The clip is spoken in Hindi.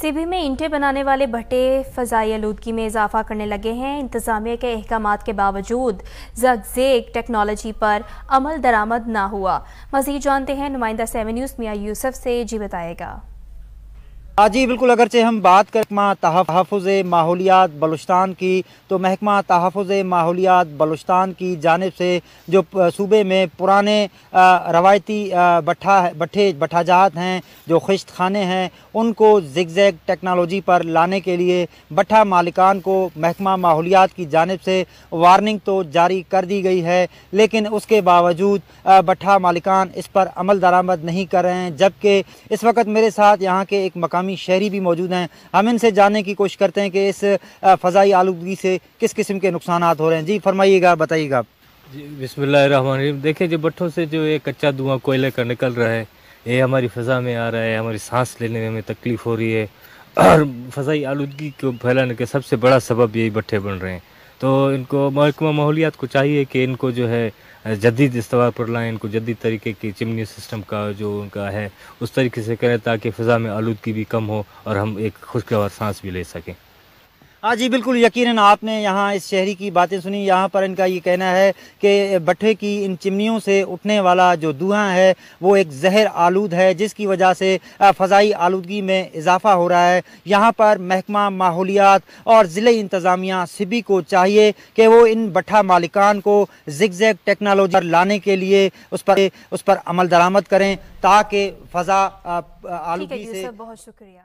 सिबी में इंटे बनाने वाले भट्टे फ़जाई आलूदगी में इजाफा करने लगे हैं इंतज़ामिया के अहकाम के बावजूद जगजेग टेक्नोलॉजी पर अमल दरामद ना हुआ मजीद जानते हैं नुमाइंदा सेवन न्यूज़ मियाँ यूसफ से जी बताएगा हाँ जी बिल्कुल अगरचे हम बात करें महकमा तहफ़ माहौलियात बलुस्तान की तो महकमा तहफ़ माहौलियात बलुस्तान की जानब से जो सूबे में पुराने रवायती भट्ठा भट्ठे भट्ठाजात हैं जो खश्त खाने हैं उनको जिग जैग टेक्नोलॉजी पर लाने के लिए भट्ठा मालिकान को महकमा माहौलियात की जानब से वार्निंग तो जारी कर दी गई है लेकिन उसके बावजूद भट्ठा मालिकान इस पर अमल दरामद नहीं कर रहे हैं जबकि इस वक्त मेरे साथ यहाँ के एक मकामी मकामी शहरी भी मौजूद हैं हम इनसे जानने की कोशिश करते हैं कि इस फ़जाई आलूगी से किस किस्म के नुकसान हो रहे हैं जी फरमाइएगा बताइएगा जी बिसमीम देखिए जो भट्ठों से जो ये कच्चा धुआँ कोयले का निकल रहा है ये हमारी फ़ज़ा में आ रहा है हमारी सांस लेने में हमें तकलीफ़ हो रही है और फ़जाई आलूगी को फैलाने के सबसे बड़ा सबब यही भट्ठे बन रहे हैं तो इनको महकमा माहौलियात को चाहिए कि इनको जो है जदीद इस्तेमाल पर लाएँ इनको जदीद तरीके की चिमनी सिस्टम का जो उनका है उस तरीके से करें ताकि फ़िज़ा में आलूदगी भी कम हो और हम एक खुशगवार सांस भी ले सकें हाँ जी बिल्कुल यकीनन आपने यहाँ इस शहरी की बातें सुनी यहाँ पर इनका ये कहना है कि भट्ठे की इन चिमनियों से उठने वाला जो धुआं है वो एक जहर आलूद है जिसकी वजह से फ़जाई आलूदगी में इजाफा हो रहा है यहाँ पर महकमा माहौलियात और ज़िले इंतज़ामिया सिबी को चाहिए कि वो इन भट्ठा मालिकान को जैग टेक्नोलॉजी पर लाने के लिए उस पर उस पर अमल दरामद करें ताकि फ़जा आलूगी से बहुत शुक्रिया